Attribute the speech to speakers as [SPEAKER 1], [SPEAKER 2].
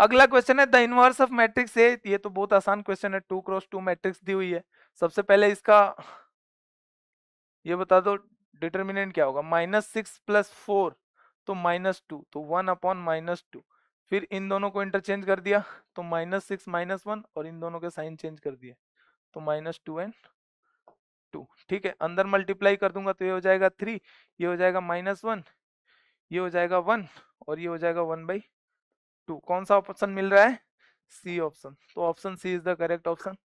[SPEAKER 1] अगला क्वेश्चन है the inverse of matrix A ये तो बहुत आसान क्वेश्चन है टू क्रॉस टू मैट्रिक्स दी हुई है सबसे पहले इसका ये बता दो डिटर्मिनेंट क्या होगा माइनस सिक्स प्लस फोर तो माइनस टू तो वन अपॉन माइनस टू फिर इन दोनों को इंटरचेंज कर दिया तो माइनस सिक्स माइनस वन और इन दोनों के साइन चेंज कर दिए तो माइनस टू एंड टू ठीक है अंदर मल्टीप्लाई कर दूंगा तो ये हो जाएगा थ्री ये हो जाएगा माइनस वन ये हो जाएगा वन और ये हो जाएगा वन बाई टू कौन सा ऑप्शन मिल रहा है सी ऑप्शन तो option C is the correct option